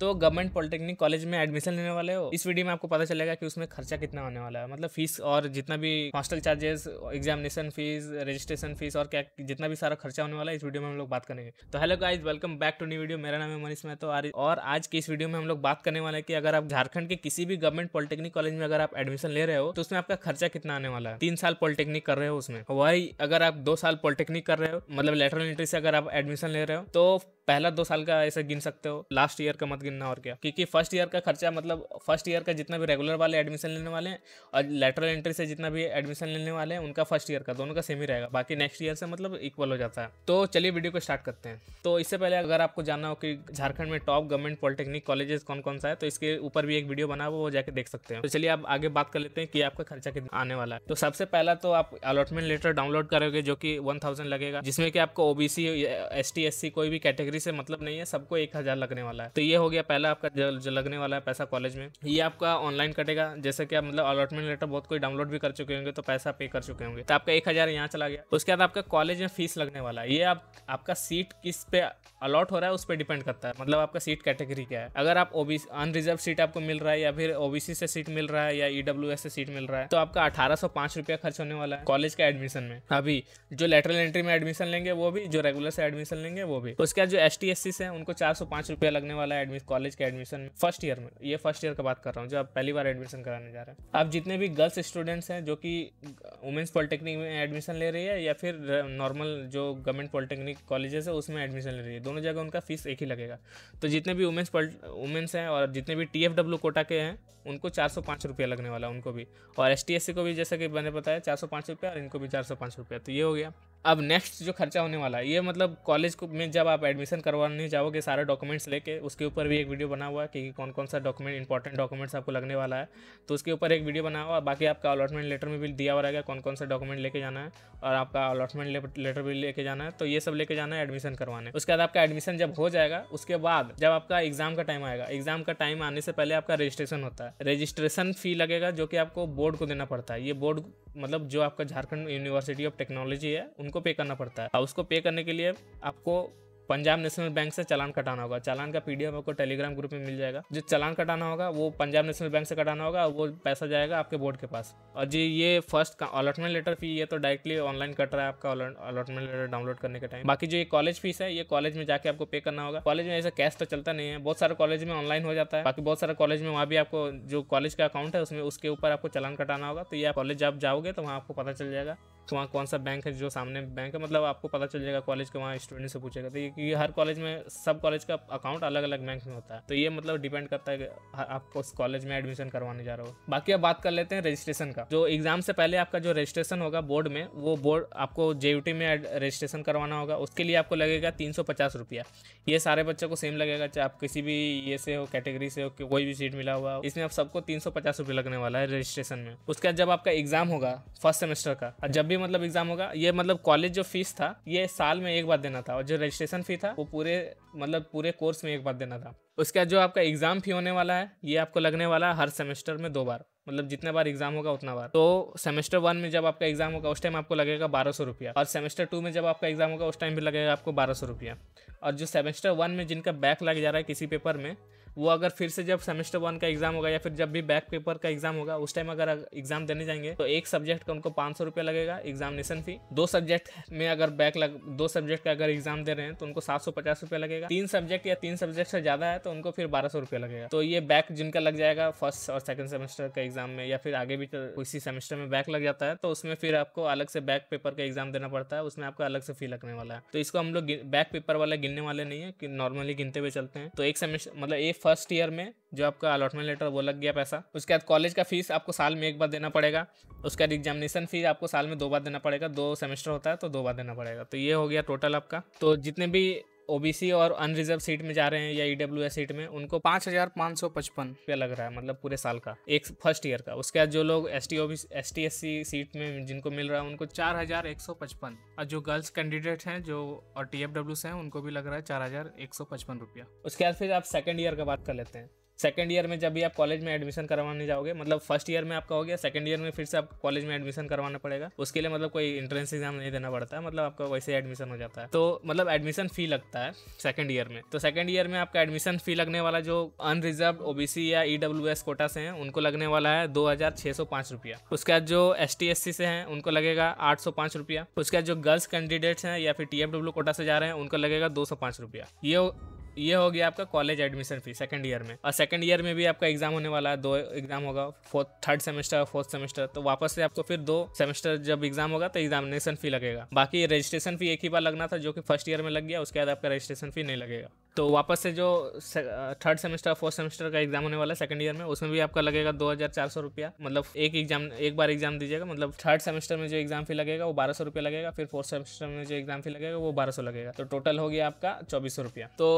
तो government polytechnic college में admission लेने वाले हो इस वीडियो में आपको पता चलेगा कि उसमें खर्चा कितना होने वाला है मतलब फीस और जितना भी hostel charges examination fees registration fees और क्या जितना भी सारा खर्चा होने वाला है इस वीडियो में हम लोग बात करेंगे तो hello guys welcome back to new video मेरा नाम है मनीष मेहतो और आज की इस वीडियो में हम लोग बात करने वाले हैं कि अगर आप झारखंड के किसी भी गवर्नमेंट पॉलिटेक्निक कॉलेज में अगर आप एडमिशन ले रहे हो तो उसमें आपका खर्चा कितना आने वाला है तीन साल पॉलिटेक्निक कर रहे हो उसमें वही अगर आप दो साल पॉलिटेक्निक कर रहे हो मतलब लेटरल एंट्री से अगर आप एडमिशन ले रहे हो तो पहला दो साल का ऐसे गिन सकते हो लास्ट ईयर का मत गिनना और क्या क्योंकि फर्स्ट ईयर का खर्चा मतलब फर्स्ट ईयर का जितना भी रेगुलर वाले एडमिशन लेने वाले हैं और लेटरल एंट्री से जितना भी एडमिशन लेने वाले हैं उनका फर्स्ट ईयर का दोनों का सेम ही रहेगा बाकी नेक्स्ट ईयर से मतलब इक्वल हो जाता है तो चलिए वीडियो को स्टार्ट करते हैं तो इससे पहले अगर आपको जानना हो कि झारखंड में टॉप गवर्नमेंट पॉलिटेक्निक कॉलेजेस कौन कौन सा है तो इसके ऊपर भी एक वीडियो बना वो जाके देख सकते हैं तो चलिए आप आगे बात कर लेते हैं कि आपका खर्चा कितना आने वाला है तो सबसे पहला तो आप अलॉटमेंट लेटर डाउनलोड करोगे जो कि वन लगेगा जिसमें कि आपको ओबीसी एस टी कोई भी कैटेगरी नौकरी से मतलब नहीं है सबको एक हज़ार लगने वाला है तो ये हो गया पहला आपका जो, लगने वाला है पैसा कॉलेज में ये आपका ऑनलाइन कटेगा जैसे कि आप मतलब अलॉटमेंट लेटर बहुत कोई डाउनलोड भी कर चुके होंगे तो पैसा पे कर चुके होंगे तो आपका एक हज़ार यहाँ चला गया उसके बाद आपका कॉलेज में फीस लगने वाला है ये आप आपका सीट किस पे अलॉट हो रहा है उस पर डिपेंड करता है मतलब आपका सीट कैटेगरी क्या है अगर आप ओबीसी अनरिजर्व सीट आपको मिल रहा है या फिर ओबीसी से सीट मिल रहा है या ईडब्ल्यू e से सीट मिल रहा है तो आपका अठारह सौ रुपया खर्च होने वाला है कॉलेज का एडमिशन में अभी जो लेटरल एंट्री में एडमिशन लेंगे वो भी जो रेगुलर से एडमिशन लेंगे वो भी उसके बाद जो एस टी एस सी से उनको चार सौ पाँच रुपया लगने वाला है कॉलेज के एडमिशन में फर्स्ट ईयर में ये फर्स्ट ईयर का बात कर रहा हूँ जो आप पहली बार एडमिशन कराने जा रहे हैं आप जितने भी गर्ल्स स्टूडेंट्स हैं जो कि वुमेंस पॉलिटेक्निक में एडमिशन ले रही है या फिर नॉर्मल जो गवर्नमेंट पॉलिटेक्निक कॉलेजेस है उसमें एडमिशन ले रही है दोनों जगह उनका फीस एक ही लगेगा तो जितने भी वुमेंस वुमेंस हैं और जितने भी टी एफ डब्ल्यू कोटा के हैं उनको चार सौ पाँच रुपया लगने वाला उनको भी और एस टी एस सी को भी जैसा कि मैंने बताया चार सौ पाँच रुपया और इनको भी चार सौ पाँच रुपया तो ये हो गया अब नेक्स्ट जो खर्चा होने वाला है ये मतलब कॉलेज को में जब आप एडमिशन करवाने जाओगे सारे डॉक्यूमेंट्स लेके उसके ऊपर भी एक वीडियो बना हुआ है कि कौन कौन सा डॉक्यूमेंट इंपॉर्टेंट डॉक्यूमेंट्स आपको लगने वाला है तो उसके ऊपर एक वीडियो बना हुआ बाकी आपका अलॉटमेंट लेटर में भी दिया हुआ रहेगा कौन कौन सा डॉक्यूमेंट लेके जाना है और आपका अलॉटमेंट लेटर भी लेके जाना है तो ये सब लेके जाना है एडमिशन करवाने उसके बाद आपका एडमिशन जब हो जाएगा उसके बाद जब आपका एग्जाम का टाइम आएगा एग्जाम का टाइम आने से पहले आपका रजिस्ट्रेशन होता है रजिस्ट्रेशन फ़ी लगेगा जो कि आपको बोर्ड को देना पड़ता है ये बोर्ड मतलब जो आपका झारखंड यूनिवर्सिटी ऑफ टेक्नोलॉजी है उनको पे करना पड़ता है और उसको पे करने के लिए आपको पंजाब नेशनल बैंक से चालान कटाना होगा चालान का पीडीएफ आपको टेलीग्राम ग्रुप में मिल जाएगा जो चालान कटाना होगा वो पंजाब नेशनल बैंक से कटाना होगा वो पैसा जाएगा आपके बोर्ड के पास और जी ये फर्स्ट अलॉटमेंट लेटर फी ये तो डायरेक्टली ऑनलाइन कट रहा है आपका अलॉटमेंट लेटर डाउनलोड करने के टाइम बाकी जो ये कॉलेज फीस है ये कॉलेज में जाके आपको पे करना होगा कॉलेज में ऐसा कैश तो चलता नहीं है बहुत सारे कॉलेज में ऑनलाइन हो जाता है बाकी बहुत सारे कॉलेज में वहाँ भी आपको जो कॉलेज का अकाउंट है उसमें उसके ऊपर आपको चालान कटाना होगा तो ये कॉलेज जब जाओगे तो वहाँ आपको पता चल जाएगा कि तो वहाँ कौन सा बैंक है जो सामने बैंक है मतलब आपको पता चल जाएगा कॉलेज के वहाँ स्टूडेंट से पूछेगा तो ये हर कॉलेज में सब कॉलेज का अकाउंट अलग अलग बैंक में होता है तो ये मतलब डिपेंड करता है कि आप उस कॉलेज में एडमिशन करवाने जा रहे हो बाकी अब बात कर लेते हैं रजिस्ट्रेशन का जो एग्जाम से पहले आपका जो रजिस्ट्रेशन होगा बोर्ड में वो बोर्ड आपको जे में रजिस्ट्रेशन करवाना होगा उसके लिए आपको लगेगा तीन सौ पचास रुपया ये सारे बच्चों को सेम लगेगा चाहे आप किसी भी ये से हो कैटेगरी से हो कोई भी सीट मिला हुआ इसमें आप सबको तीन सौ पचास लगने वाला है रजिस्ट्रेशन में उसके बाद जब आपका एग्जाम होगा फर्स्ट सेमेस्टर का जब भी भी मतलब एग्जाम होगा ये मतलब कॉलेज जो फीस था ये साल में एक बार देना था और जो रजिस्ट्रेशन फी था वो पूरे मतलब पूरे कोर्स में एक बार देना था उसके बाद जो आपका एग्ज़ाम फी होने वाला है ये आपको लगने वाला है हर सेमेस्टर में दो बार मतलब जितने बार एग्जाम होगा उतना बार तो सेमेस्टर वन में जब आपका एग्जाम होगा उस टाइम आपको लगेगा बारह सौ रुपया और सेमेस्टर टू में जब आपका एग्जाम होगा उस टाइम भी लगेगा आपको बारह सौ रुपया और जो सेमेस्टर वन में जिनका बैक लग जा रहा है किसी पेपर में वो अगर फिर से जब सेमेस्टर वन का एग्ज़ाम होगा या फिर जब भी बैक पेपर का एग्ज़ाम होगा उस टाइम अगर एग्ज़ाम देने जाएंगे तो एक सब्जेक्ट का उनको पाँच सौ रुपया लगेगा एग्जामिनेशन फी दो सब्जेक्ट में अगर बैक लग दो सब्जेक्ट का अगर एग्ज़ाम दे रहे हैं तो उनको सात सौ पचास रुपया लगेगा तीन सब्जेक्ट या तीन सब्जेक्ट से ज़्यादा है तो उनको फिर बारह सौ रुपया लगेगा तो ये बैक जिनका लग जाएगा फर्स्ट और सेकेंड सेमेस्टर का एग्ज़ाम में या फिर आगे भी किसी सेमेस्टर में बैक लग जाता है तो उसमें फिर आपको अलग से बैक पेपर का एग्ज़ाम देना पड़ता है उसमें आपको अलग से फी लगने वाला है तो इसको हम लोग बैक पेपर वाले गिनने वाले नहीं है कि नॉर्मली गिनते हुए चलते हैं तो एक सेमेस्टर मतलब एक फर्स्ट ईयर में जो आपका अलॉटमेंट लेटर वो लग गया पैसा उसके बाद कॉलेज का फीस आपको साल में एक बार देना पड़ेगा उसके बाद एग्जामिनेशन फीस आपको साल में दो बार देना पड़ेगा दो सेमेस्टर होता है तो दो बार देना पड़ेगा तो ये हो गया टोटल आपका तो जितने भी ओबीसी और अनरिजर्व सीट में जा रहे हैं या ईडब्ल्यू e सीट में उनको पाँच हजार पाँच सौ पचपन रुपया लग रहा है मतलब पूरे साल का एक फर्स्ट ईयर का उसके बाद जो लोग S T S T S C seat में जिनको मिल रहा है उनको चार हजार एक सौ पचपन और जो गर्ल्स कैंडिडेट हैं जो और टी एफ डब्ल्यू से हैं उनको भी लग रहा है चार हजार एक सौ पचपन रुपया उसके बाद फिर आप सेकेंड ईयर का बात कर लेते हैं सेकेंड ईयर में जब भी आप कॉलेज में एडमिशन करवाने जाओगे मतलब फर्स्ट ईयर में आपका हो गया सेकेंड ईयर में फिर से आपको कॉलेज में एडमिशन करवाना पड़ेगा उसके लिए मतलब कोई इंट्रेंस एग्जाम नहीं देना पड़ता मतलब आपका वैसे एडमिशन हो जाता है तो मतलब एडमिशन फी लगता है सेकेंड ईयर में तो सेकेंड ईयर में आपका एडमिशन फी लगने वाला जो अनरिजर्व ओबीसी या ई एस कोटा से है उनको लगने वाला है दो हज़ार छः सौ पाँच रुपया उसके बाद जो एस टी एस सी से है उनको लगेगा आठ सौ पाँच रुपया उसके बाद जो गर्ल्स कैंडिडेट्स हैं या फिर टी एफ डब्ल्यू कोटा से जा रहे हैं उनको लगेगा दो सौ पाँच रुपया ये ये हो गया आपका college admission fee second year में और सेकंड ईयर में भी आपका एग्जाम होने वाला है दो एग्जाम होगा fourth third semester fourth semester तो वापस से आपको फिर दो सेमेस्टर जब एग्जाम होगा तो एग्जामिनेशन फी लगेगा बाकी रजिस्ट्रेशन फी एक ही बार लगना था जो कि फर्स्ट ईयर में लग गया उसके बाद आपका रजिस्ट्रेशन फी नहीं लगेगा तो वापस से जो थर्ड सेमेस्टर फोर्थ सेमेस्टर का एग्जाम होने वाला है सेकंड ईयर में उसमें भी आपका लगेगा दो हज़ार चार सौ रुपया मतलब एक एग्जाम एक बार एग्जाम दीजिएगा मतलब थर्ड सेमेस्टर में जो एग्जाम फी लगेगा वो बारह सौ रुपया लगेगा फिर फोर्थ सेमेस्टर में जो एग्जाम फी लगेगा वो बारह सौ लगेगा तो टोटल हो गया आपका चौबीस सौ रुपया तो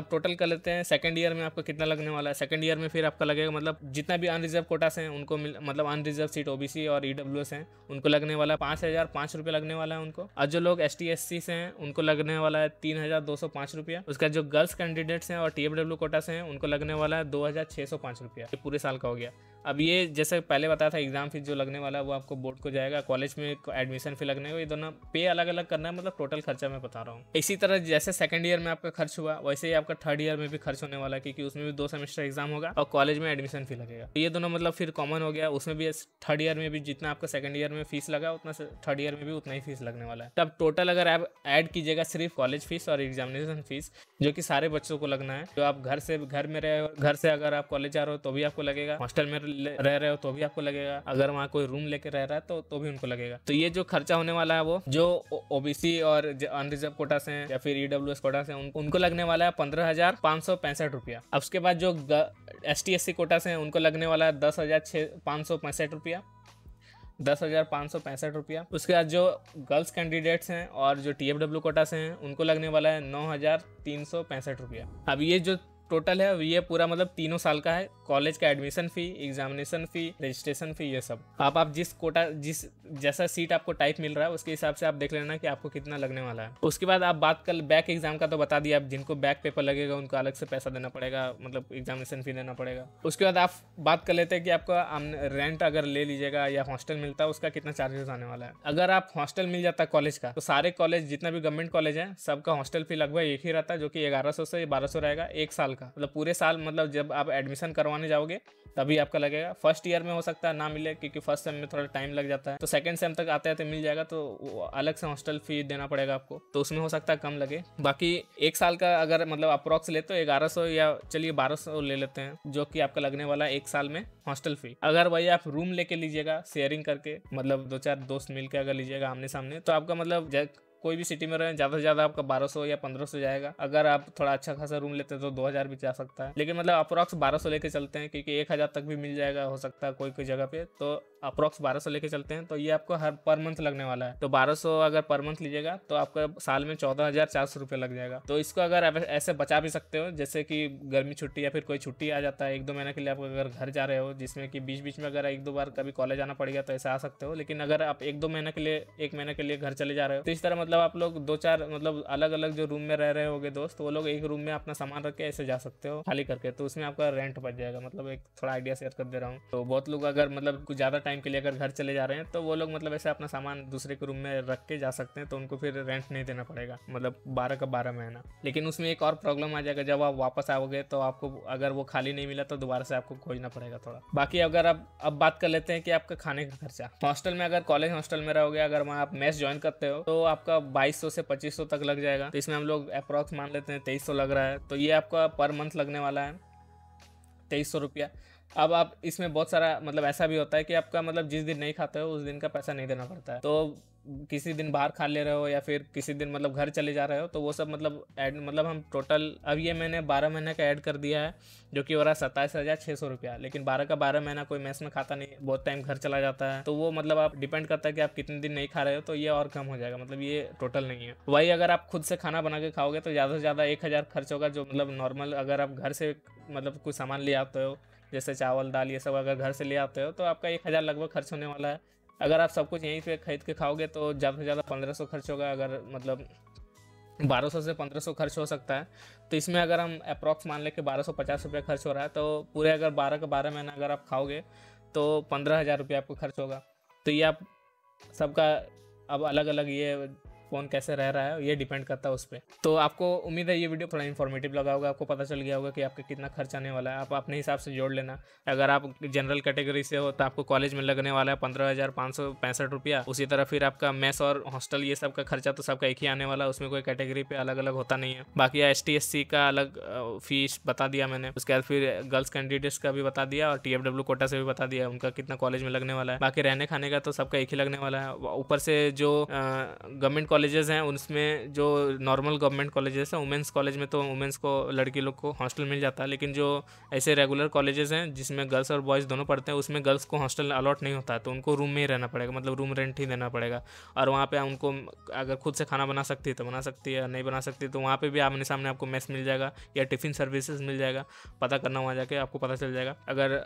आप टोटल कर लेते हैं सेकंड ईयर में आपका कितना लगने वाला है सेकंड ईयर में फिर आपका लगेगा मतलब जितना भी अनरिजर्व कोटास हैं उनको मतलब अनरिजर्व सीट ओबीसी और ईडब्ल्यू e हैं उनको लगने वाला है पाँच हज़ार पाँच रुपया लगने वाला है उनको और जो लोग एस टी एस सी से हैं उनको लगने वाला है तीन हज़ार दो सौ पाँच रुपया उसका जो गर्ल्स कैंडिडेट्स हैं और टी कोटा से हैं उनको लगने वाला है दो हज़ार छः सौ पाँच रुपया पूरे साल का हो गया अब ये जैसे पहले बताया था एग्ज़ाम फीस जो लगने वाला है वो आपको बोर्ड को जाएगा कॉलेज में एडमिशन फी लगने को ये दोनों पे अलग अलग करना है मतलब टोटल खर्चा मैं बता रहा हूँ इसी तरह जैसे सेकंड ईयर में आपका खर्च हुआ वैसे ही आपका थर्ड ईयर में भी खर्च होने वाला है क्योंकि उसमें भी दो सेमेस्टर एग्जाम होगा और कॉलेज में एडमिशन फी लगेगा तो ये दोनों मतलब फिर कॉमन हो गया उसमें भी थर्ड ईयर में भी जितना आपका सेकंड ईयर में फीस लगा उतना थर्ड ईयर में भी उतना ही फीस लगने वाला है तब टोटल अगर आप ऐड कीजिएगा सिर्फ कॉलेज फीस और एग्जामिनेशन फीस जो कि सारे बच्चों को लगना है जो आप घर से घर में रहे घर से अगर आप कॉलेज जा रहे हो तो भी आपको लगेगा हॉस्टल में रह रहे हो तो भी आपको लगेगा अगर वहाँ कोई रूम लेके रह रहा है तो तो भी उनको लगेगा तो ये जो खर्चा होने वाला है वो जो ओबीसी और अनरिजर्व कोटा से या फिर ईडब्ल्यू एस कोटा से उन, उनको लगने वाला है पंद्रह हजार पाँच सौ पैंसठ रुपया अब उसके बाद जो S T S C quota से उनको लगने वाला है दस हजार छः पाँच सौ पैंसठ रुपया दस हज़ार पाँच सौ पैंसठ रुपया उसके बाद जो गर्ल्स कैंडिडेट्स हैं और जो टी एफ डब्ल्यू कोटा से हैं उनको लगने वाला है नौ हज़ार तीन सौ पैंसठ रुपया अब ये जो टोटल है ये पूरा मतलब तीनों साल का है कॉलेज का admission fee examination fee registration fee ये सब आप आप जिस कोटा जिस जैसा सीट आपको टाइप मिल रहा है उसके हिसाब से आप देख लेना कि आपको कितना लगने वाला है उसके बाद आप बात कर बैक एग्जाम का तो बता दिया आप जिनको बैक पेपर लगेगा उनको अलग से पैसा देना पड़ेगा मतलब एग्जामिनेशन फ़ी देना पड़ेगा उसके बाद आप बात कर लेते हैं कि आपका रेंट अगर ले लीजिएगा या हॉस्टल मिलता है उसका कितना चार्जेस आने वाला है अगर आप हॉस्टल मिल जाता है कॉलेज का तो सारे कॉलेज जितना भी गवर्नमेंट कॉलेज है सबका हॉस्टल फी लगभग एक ही रहता है जो कि ग्यारह से बारह रहेगा एक साल का मतलब पूरे साल मतलब जब आप एडमिशन करवाने जाओगे तभी आपका लगेगा फर्स्ट ईयर में हो सकता है ना मिले क्योंकि फर्स्ट सेम में थोड़ा टाइम लग जाता है तो सेकंड सेम तक आते आते मिल जाएगा तो अलग से हॉस्टल फी देना पड़ेगा आपको तो उसमें हो सकता है कम लगे बाकी एक साल का अगर मतलब अप्रोक्स लेते हो ग्यारह सौ या चलिए बारह सौ ले लेते हैं जो कि आपका लगने वाला है एक साल में हॉस्टल फी अगर वही आप रूम लेके लीजिएगा शेयरिंग करके मतलब दो चार दोस्त मिलकर अगर लीजिएगा आमने सामने तो आपका मतलब कोई भी सिटी में रहें ज़्यादा से ज़्यादा आपका 1200 या 1500 जाएगा अगर आप थोड़ा अच्छा खासा रूम लेते हैं तो 2000 भी जा सकता है लेकिन मतलब अप्रॉक्स 1200 लेके चलते हैं क्योंकि 1000 तक भी मिल जाएगा हो सकता है कोई कोई जगह पे तो अप्रॉक्स 1200 लेके चलते हैं तो ये आपको हर पर मंथ लगने वाला है तो 1200 अगर पर मंथ लीजिएगा तो आपका साल में चौदह हजार लग जाएगा तो इसको अगर ऐसे बचा भी सकते हो जैसे कि गर्मी छुट्टी या फिर कोई छुट्टी आ जाता है एक दो महीने के लिए आप अगर घर जा रहे हो जिसमें कि बीच बीच में अगर एक दो बार कभी कॉलेज आना पड़ गया तो ऐसे आ सकते हो लेकिन अगर आप एक दो महीने के लिए एक महीने के लिए घर चले जा रहे हो तो इस तरह मतलब मतलब आप लोग दो चार मतलब अलग अलग जो रूम में रह रहे होगे दोस्त वो लोग एक रूम में अपना सामान रख के ऐसे जा सकते हो खाली करके तो उसमें आपका रेंट बच जाएगा मतलब एक थोड़ा आइडिया शेयर कर दे रहा हूँ तो बहुत लोग अगर मतलब कुछ ज़्यादा टाइम के लिए अगर घर चले जा रहे हैं तो वो लोग मतलब ऐसे अपना सामान दूसरे के रूम में रख के जा सकते हैं तो उनको फिर रेंट नहीं देना पड़ेगा मतलब बारह का बारह महीना लेकिन उसमें एक और प्रॉब्लम आ जाएगा जब आप वापस आओगे तो आपको अगर वो खाली नहीं मिला तो दोबारा से आपको खोजना पड़ेगा थोड़ा बाकी अगर आप अब बात कर लेते हैं कि आपका खाने का खर्चा हॉस्टल में अगर कॉलेज हॉस्टल में रहोगे अगर वहाँ आप मैच ज्वाइन करते हो तो आपका आपका 2200 से 2500 तक लग जाएगा तो इसमें हम लोग अप्रॉक्स मान लेते हैं तेईस लग रहा है तो ये आपका पर मंथ लगने वाला है तेईस सौ रुपया अब आप इसमें बहुत सारा मतलब ऐसा भी होता है कि आपका मतलब जिस दिन नहीं खाते हो उस दिन का पैसा नहीं देना पड़ता है तो किसी दिन बाहर खा ले रहे हो या फिर किसी दिन मतलब घर चले जा रहे हो तो वो सब मतलब ऐड मतलब हम टोटल अब ये मैंने बारह महीने का ऐड कर दिया है जो कि हो रहा है सत्ताईस हज़ार छः सौ रुपया लेकिन बारह का बारह महीना कोई मैस में खाता नहीं बहुत टाइम घर चला जाता है तो वो मतलब आप डिपेंड करता है कि आप कितने दिन नहीं खा रहे हो तो ये और कम हो जाएगा मतलब ये टोटल नहीं है वही अगर आप खुद से खाना बना के खाओगे तो ज़्यादा से ज़्यादा एक हज़ार खर्च होगा जो मतलब नॉर्मल अगर आप घर से मतलब कुछ सामान ले आते हो जैसे चावल दाल ये सब अगर घर से ले आते हो तो आपका एक हज़ार लगभग खर्च होने वाला है अगर आप सब कुछ यहीं पे खरीद के खाओगे तो ज़्यादा से ज़्यादा पंद्रह सौ खर्च होगा अगर मतलब बारह सौ से पंद्रह सौ खर्च हो सकता है तो इसमें अगर हम अप्रॉक्स मान लें कि बारह सौ पचास रुपया खर्च हो रहा है तो पूरे अगर बारह का बारह महीना अगर आप खाओगे तो पंद्रह हज़ार रुपया आपको खर्च होगा तो ये आप सबका अब अलग अलग ये कौन कैसे रह रहा है ये डिपेंड करता है उस पर तो आपको उम्मीद है ये वीडियो थोड़ा इन्फॉर्मेटिव लगा होगा आपको पता चल गया होगा कि आपका कितना खर्च आने वाला है आप अपने हिसाब से जोड़ लेना अगर आप जनरल कैटेगरी से हो तो आपको कॉलेज में लगने वाला है पंद्रह हज़ार सौ पैंसठ रुपया उसी तरह फिर आपका मेस और हॉस्टल ये सब का खर्चा तो सबका एक ही आने वाला है उसमें कोई कैटेगरी पे अलग अलग होता नहीं है बाकी एस टी का अलग फीस बता दिया मैंने उसके बाद फिर गर्ल्स कैंडिडेट्स का भी बता दिया और टी कोटा से भी बता दिया उनका कितना कॉलेज में लगने वाला है बाकी रहने खाने का तो सबका एक ही लगने वाला है ऊपर से जो गवर्नमेंट कॉलेजेस हैं उसमें जो नॉर्मल गवर्नमेंट कॉलेजेस हैं वुमेंस कॉलेज में तो वुमेंस को लड़की लोग को हॉस्टल मिल जाता है लेकिन जो ऐसे रेगुलर कॉलेजेस हैं जिसमें गर्ल्स और बॉयज़ दोनों पढ़ते हैं उसमें गर्ल्स को हॉस्टल अलॉट नहीं होता तो उनको रूम में ही रहना पड़ेगा मतलब रूम रेंट ही देना पड़ेगा और वहाँ पर उनको अगर खुद से खाना बना सकती है तो बना सकती है नहीं बना सकती तो वहाँ पर भी आमने सामने आपको मेस मिल जाएगा या टिफ़िन सर्विसेज मिल जाएगा पता करना वहाँ जाके आपको पता चल जाएगा अगर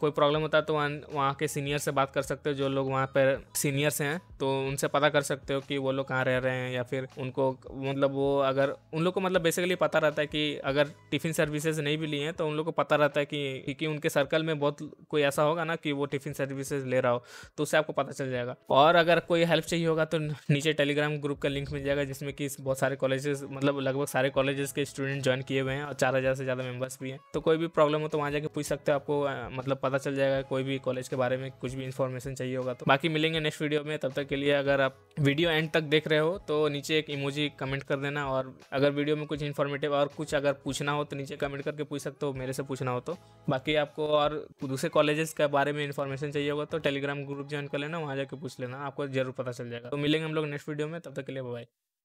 कोई प्रॉब्लम होता है तो वहाँ वहाँ के सीनियर से बात कर सकते हो जो लोग वहाँ पर सीनियर्स हैं तो उनसे पता कर सकते हो कि वो लोग कहाँ रह रहे हैं या फिर उनको मतलब वो अगर उन लोग को मतलब बेसिकली पता रहता है कि अगर टिफ़िन सर्विसेज नहीं भी ली हैं तो उन लोग को पता रहता है कि क्योंकि उनके सर्कल में बहुत कोई ऐसा होगा ना कि वो टिफ़िन सर्विसेज ले रहा हो तो उससे आपको पता चल जाएगा और अगर कोई हेल्प चाहिए होगा तो नीचे टेलीग्राम ग्रुप का लिंक मिल जाएगा जिसमें कि बहुत सारे कॉलेजेस मतलब लगभग सारे कॉलेजेस के स्टूडेंट ज्वाइन किए हुए हैं और चार हज़ार से ज़्यादा मेम्बर्स भी हैं तो कोई भी प्रॉब्लम हो तो वहाँ जाके पूछ सकते हो आपको मतलब तक पता चल जाएगा कोई भी कॉलेज के बारे में कुछ भी इन्फॉर्मेशन चाहिए होगा तो बाकी मिलेंगे नेक्स्ट वीडियो में तब तक के लिए अगर आप वीडियो एंड तक देख रहे हो तो नीचे एक इमोजी कमेंट कर देना और अगर वीडियो में कुछ इन्फॉर्मेटिव और कुछ अगर पूछना हो तो नीचे कमेंट करके पूछ सकते हो मेरे से पूछना हो तो बाकी आपको और दूसरे कॉलेजेस के बारे में इन्फॉर्मेशन चाहिए होगा तो टेलीग्राम ग्रुप ज्वाइन कर लेना वहाँ जाकर पूछ लेना आपको जरूर पता चल जाएगा तो मिलेंगे हम लोग नेक्स्ट वीडियो में तब तक के लिए बाय